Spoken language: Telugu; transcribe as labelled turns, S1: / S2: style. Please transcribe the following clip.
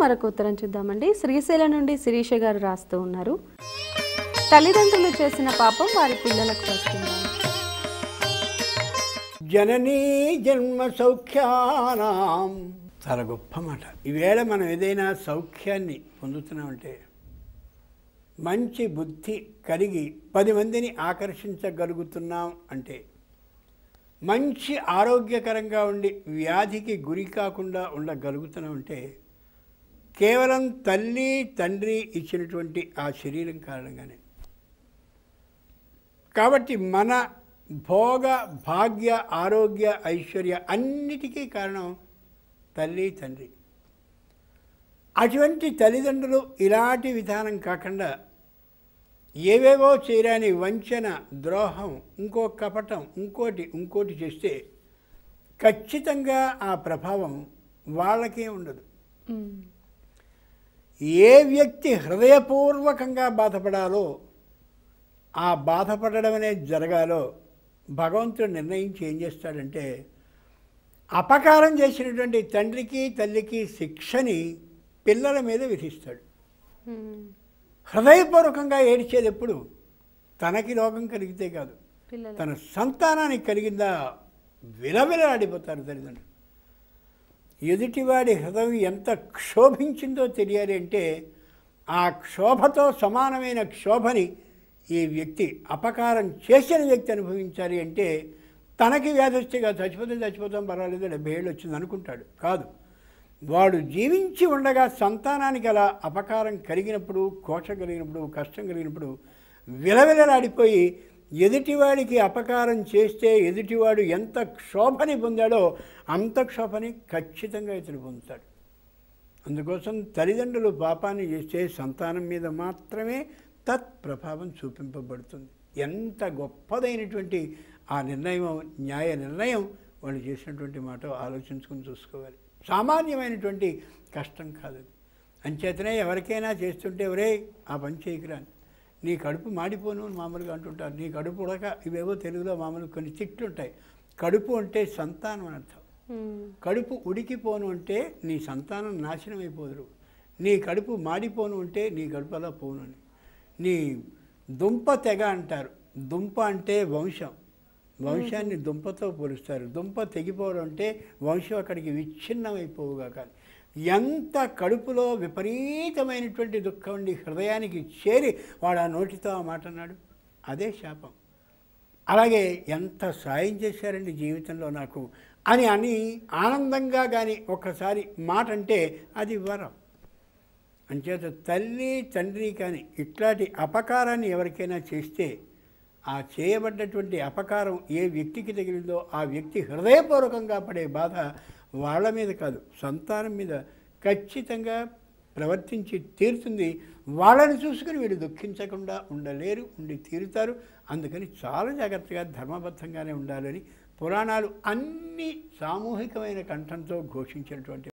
S1: మరొక ఉత్తరం చూద్దామండి శ్రీశైలం నుండి శిరీష గారు రాస్తూ ఉన్నారు తల్లిదండ్రులు చేసిన పాపం వారి పిల్లలకు వస్తుంది జననీ జన్మ సౌఖ్యానాం చాలా గొప్ప మాట ఈవేళ మనం ఏదైనా సౌఖ్యాన్ని పొందుతున్నామంటే మంచి బుద్ధి కలిగి పది మందిని ఆకర్షించగలుగుతున్నాం అంటే మంచి ఆరోగ్యకరంగా ఉండి వ్యాధికి గురి కాకుండా ఉండగలుగుతున్నామంటే కేవలం తల్లి తండ్రి ఇచ్చినటువంటి ఆ శరీరం కారణంగానే కాబట్టి మన భోగ భాగ్య ఆరోగ్య ఐశ్వర్య అన్నిటికీ కారణం తల్లి తండ్రి అటువంటి తల్లిదండ్రులు ఇలాంటి విధానం కాకుండా ఏవేవో చేయరాని వంచన ద్రోహం ఇంకో కపటం ఇంకోటి ఇంకోటి చేస్తే ఖచ్చితంగా ఆ ప్రభావం వాళ్ళకే ఉండదు ఏ వ్యక్తి హృదయపూర్వకంగా బాధపడాలో ఆ బాధపడడం అనేది జరగాలో భగవంతుడు నిర్ణయించి ఏం చేస్తాడంటే అపకారం చేసినటువంటి తండ్రికి తల్లికి శిక్షని పిల్లల మీద విధిస్తాడు హృదయపూర్వకంగా ఏడ్చేది ఎప్పుడు తనకి రోగం కలిగితే కాదు తన సంతానానికి కలిగిందా విలవిలలాడిపోతారు తల్లిదండ్రులు ఎదుటివాడి హృదయం ఎంత క్షోభించిందో తెలియాలి అంటే ఆ క్షోభతో సమానమైన క్షోభని ఈ వ్యక్తి అపకారం చేసిన వ్యక్తి అనుభవించాలి అంటే తనకి వ్యాధి వస్తే కాదు చచ్చిపోతే చచ్చిపోతాం పర్వాలేదు డెబ్బై ఏళ్ళు వచ్చింది అనుకుంటాడు కాదు వాడు జీవించి ఉండగా సంతానానికి అలా అపకారం కలిగినప్పుడు కోషం కలిగినప్పుడు కష్టం కలిగినప్పుడు విలవిలలాడిపోయి ఎదుటివాడికి అపకారం చేస్తే ఎదుటివాడు ఎంత క్షోభని పొందాడో అంత క్షోభని ఖచ్చితంగా ఇతను పొందుతాడు అందుకోసం తల్లిదండ్రులు పాపాన్ని చేస్తే సంతానం మీద మాత్రమే తత్ప్రభావం చూపింపబడుతుంది ఎంత గొప్పదైనటువంటి ఆ నిర్ణయం న్యాయ నిర్ణయం వాళ్ళు చేసినటువంటి మాట ఆలోచించుకుని చూసుకోవాలి సామాన్యమైనటువంటి కష్టం కాదు అంచేతనే ఎవరికైనా చేస్తుంటే ఎవరే ఆ పని చేయకురాని నీ కడుపు మాడిపోను మామూలుగా అంటుంటారు నీ కడుపు ఉడక ఇవేవో తెలుగులో మామూలుగా కొన్ని చిట్లు ఉంటాయి కడుపు అంటే సంతానం అర్థం కడుపు ఉడికిపోను అంటే నీ సంతానం నాశనం అయిపోదురు నీ కడుపు మాడిపోను అంటే నీ కడుపు అలా పోను అని నీ దుంప తెగ అంటారు దుంప అంటే వంశం వంశాన్ని దుంపతో పోలుస్తారు దుంప తెగిపోవడం అంటే వంశం అక్కడికి విచ్ఛిన్నమైపోవుగా కానీ ఎంత కడుపులో విపరీతమైనటువంటి దుఃఖం ఉండి హృదయానికి చేరి వాడు ఆ నోటితో ఆ మాట అన్నాడు అదే శాపం అలాగే ఎంత సాయం చేశారండి జీవితంలో నాకు అని అని ఆనందంగా కానీ ఒక్కసారి మాట అంటే అది వరం అంచేత తల్లి తండ్రి కానీ ఇట్లాంటి అపకారాన్ని ఎవరికైనా చేస్తే ఆ చేయబడ్డటువంటి అపకారం ఏ వ్యక్తికి తగిలిందో ఆ వ్యక్తి హృదయపూర్వకంగా పడే బాధ వాళ్ళ మీద కాదు సంతానం మీద ఖచ్చితంగా ప్రవర్తించి తీరుతుంది వాళ్ళని చూసుకుని వీళ్ళు దుఃఖించకుండా ఉండలేరు ఉండి తీరుతారు అందుకని చాలా జాగ్రత్తగా ధర్మబద్ధంగానే ఉండాలని పురాణాలు అన్ని సామూహికమైన కంఠంతో ఘోషించినటువంటి